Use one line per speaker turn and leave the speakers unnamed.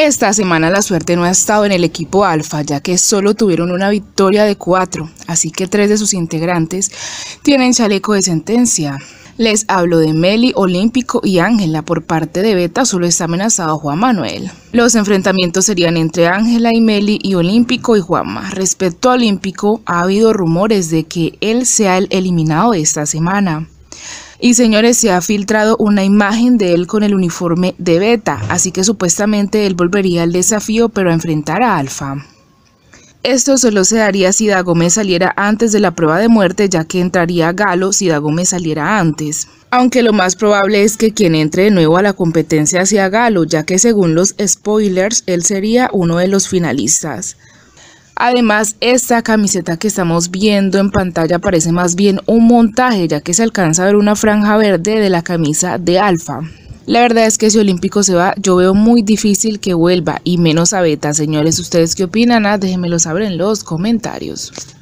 Esta semana la suerte no ha estado en el equipo Alfa, ya que solo tuvieron una victoria de cuatro, así que tres de sus integrantes tienen chaleco de sentencia. Les hablo de Meli, Olímpico y Ángela. Por parte de Beta solo está amenazado Juan Manuel. Los enfrentamientos serían entre Ángela y Meli y Olímpico y Juanma. Respecto a Olímpico, ha habido rumores de que él sea el eliminado esta semana. Y señores, se ha filtrado una imagen de él con el uniforme de Beta, así que supuestamente él volvería al desafío pero a enfrentar a Alfa. Esto solo se daría si Dagome saliera antes de la prueba de muerte, ya que entraría Galo si Dagome saliera antes. Aunque lo más probable es que quien entre de nuevo a la competencia sea Galo, ya que según los spoilers, él sería uno de los finalistas. Además, esta camiseta que estamos viendo en pantalla parece más bien un montaje, ya que se alcanza a ver una franja verde de la camisa de Alfa. La verdad es que si Olímpico se va, yo veo muy difícil que vuelva, y menos a Beta. Señores, ¿ustedes qué opinan? Ah, déjenmelo saber en los comentarios.